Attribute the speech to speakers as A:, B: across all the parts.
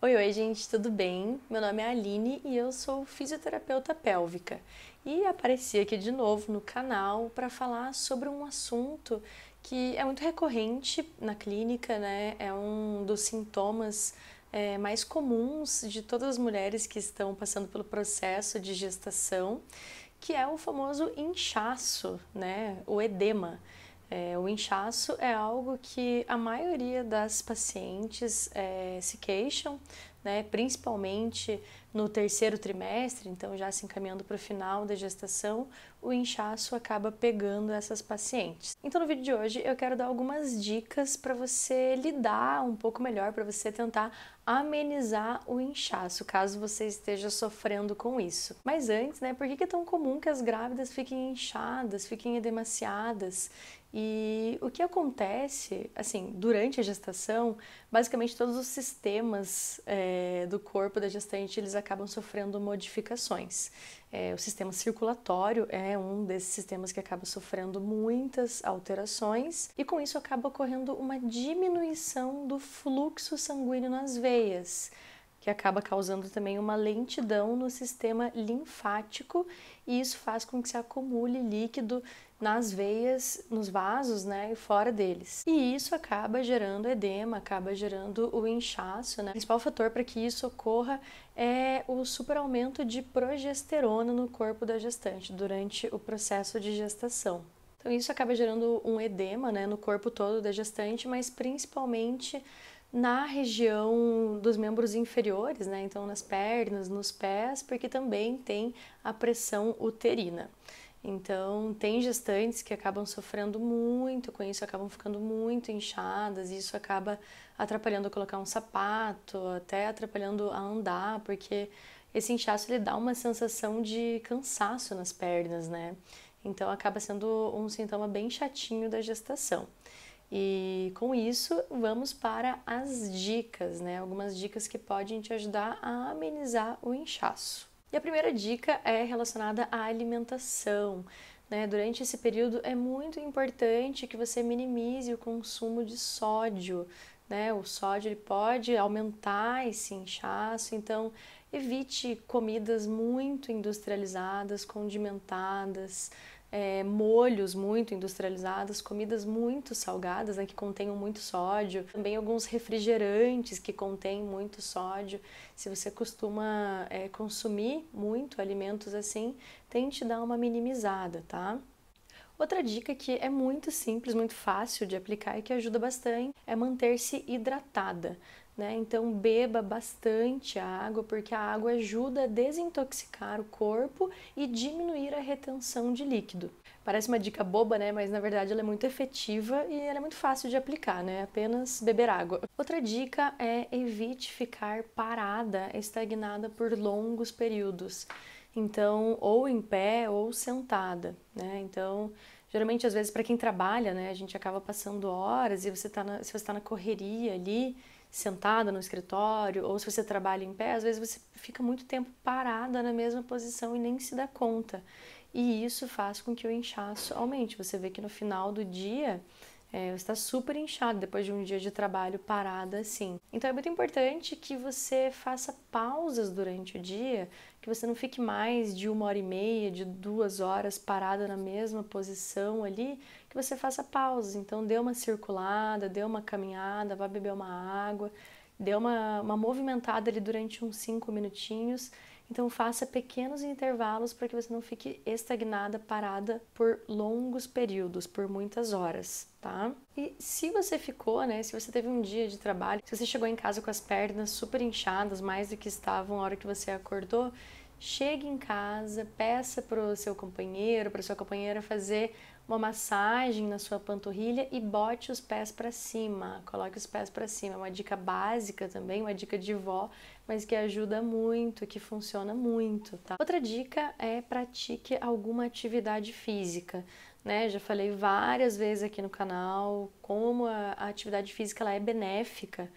A: Oi, oi, gente, tudo bem? Meu nome é Aline e eu sou fisioterapeuta pélvica e apareci aqui de novo no canal para falar sobre um assunto que é muito recorrente na clínica, né? É um dos sintomas é, mais comuns de todas as mulheres que estão passando pelo processo de gestação, que é o famoso inchaço, né? O edema. É, o inchaço é algo que a maioria das pacientes é, se queixam, né, principalmente no terceiro trimestre, então já se encaminhando para o final da gestação, o inchaço acaba pegando essas pacientes. Então, no vídeo de hoje, eu quero dar algumas dicas para você lidar um pouco melhor, para você tentar amenizar o inchaço, caso você esteja sofrendo com isso. Mas antes, né, por que é tão comum que as grávidas fiquem inchadas, fiquem edemaciadas? E o que acontece, assim, durante a gestação, basicamente todos os sistemas é, do corpo da gestante eles acabam sofrendo modificações. É, o sistema circulatório é um desses sistemas que acaba sofrendo muitas alterações e com isso acaba ocorrendo uma diminuição do fluxo sanguíneo nas veias que acaba causando também uma lentidão no sistema linfático e isso faz com que se acumule líquido nas veias, nos vasos, né, e fora deles. E isso acaba gerando edema, acaba gerando o inchaço, né? O principal fator para que isso ocorra é o superaumento de progesterona no corpo da gestante durante o processo de gestação. Então isso acaba gerando um edema, né, no corpo todo da gestante, mas principalmente na região dos membros inferiores, né? Então nas pernas, nos pés, porque também tem a pressão uterina. Então, tem gestantes que acabam sofrendo muito com isso, acabam ficando muito inchadas, e isso acaba atrapalhando colocar um sapato, até atrapalhando a andar, porque esse inchaço ele dá uma sensação de cansaço nas pernas, né? Então, acaba sendo um sintoma bem chatinho da gestação. E com isso, vamos para as dicas, né? Algumas dicas que podem te ajudar a amenizar o inchaço. E a primeira dica é relacionada à alimentação. Né? Durante esse período é muito importante que você minimize o consumo de sódio. Né? O sódio ele pode aumentar esse inchaço, então evite comidas muito industrializadas, condimentadas é, molhos muito industrializados, comidas muito salgadas, né, que contenham muito sódio, também alguns refrigerantes que contêm muito sódio. Se você costuma é, consumir muito alimentos assim, tente dar uma minimizada, tá? Outra dica que é muito simples, muito fácil de aplicar e que ajuda bastante é manter-se hidratada. Né? Então beba bastante água, porque a água ajuda a desintoxicar o corpo e diminuir a retenção de líquido. Parece uma dica boba, né? Mas na verdade ela é muito efetiva e ela é muito fácil de aplicar, né? Apenas beber água. Outra dica é evite ficar parada, estagnada por longos períodos. Então, ou em pé ou sentada, né? Então, geralmente às vezes para quem trabalha, né, a gente acaba passando horas e você tá na, se você está na correria ali, sentada no escritório, ou se você trabalha em pé, às vezes você fica muito tempo parada na mesma posição e nem se dá conta. E isso faz com que o inchaço aumente. Você vê que no final do dia é, você está super inchado depois de um dia de trabalho parada assim. Então é muito importante que você faça pausas durante o dia, que você não fique mais de uma hora e meia, de duas horas parada na mesma posição ali, que você faça pausas. Então dê uma circulada, dê uma caminhada, vá beber uma água, dê uma, uma movimentada ali durante uns cinco minutinhos então faça pequenos intervalos para que você não fique estagnada, parada por longos períodos, por muitas horas, tá? E se você ficou, né, se você teve um dia de trabalho, se você chegou em casa com as pernas super inchadas, mais do que estavam na hora que você acordou, Chegue em casa, peça para o seu companheiro, para sua companheira fazer uma massagem na sua panturrilha e bote os pés para cima. Coloque os pés para cima. É uma dica básica também, uma dica de vó, mas que ajuda muito, que funciona muito, tá? Outra dica é pratique alguma atividade física, né? Já falei várias vezes aqui no canal como a atividade física ela é benéfica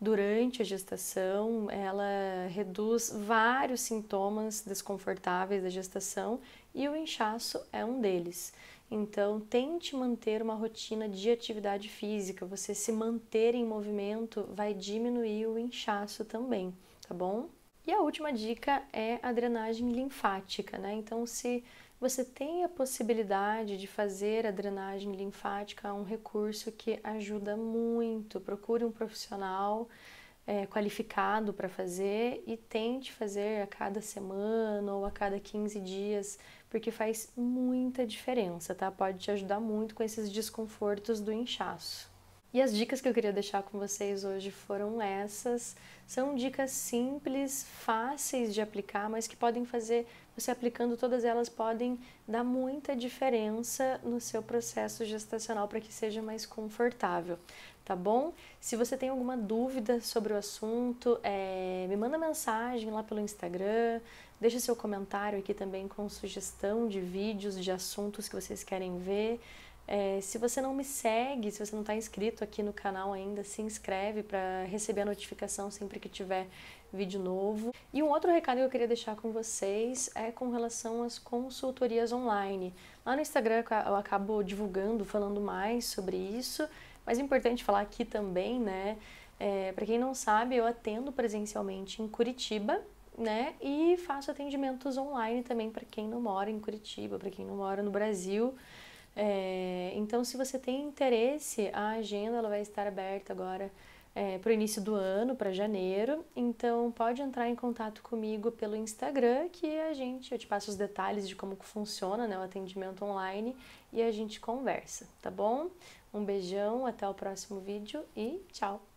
A: durante a gestação, ela reduz vários sintomas desconfortáveis da gestação e o inchaço é um deles. Então, tente manter uma rotina de atividade física. Você se manter em movimento vai diminuir o inchaço também, tá bom? E a última dica é a drenagem linfática, né? Então, se você tem a possibilidade de fazer a drenagem linfática um recurso que ajuda muito. Procure um profissional é, qualificado para fazer e tente fazer a cada semana ou a cada 15 dias, porque faz muita diferença, tá? Pode te ajudar muito com esses desconfortos do inchaço. E as dicas que eu queria deixar com vocês hoje foram essas. São dicas simples, fáceis de aplicar, mas que podem fazer você aplicando todas elas podem dar muita diferença no seu processo gestacional para que seja mais confortável, tá bom? Se você tem alguma dúvida sobre o assunto, é, me manda mensagem lá pelo Instagram, deixa seu comentário aqui também com sugestão de vídeos, de assuntos que vocês querem ver. É, se você não me segue, se você não está inscrito aqui no canal ainda, se inscreve para receber a notificação sempre que tiver vídeo novo. E um outro recado que eu queria deixar com vocês é com relação às consultorias online. Lá no Instagram eu acabo divulgando, falando mais sobre isso, mas é importante falar aqui também, né? É, para quem não sabe, eu atendo presencialmente em Curitiba, né? E faço atendimentos online também para quem não mora em Curitiba, para quem não mora no Brasil. É, então, se você tem interesse, a agenda ela vai estar aberta agora é, para o início do ano, para janeiro. Então, pode entrar em contato comigo pelo Instagram, que a gente, eu te passo os detalhes de como funciona né, o atendimento online e a gente conversa, tá bom? Um beijão, até o próximo vídeo e tchau!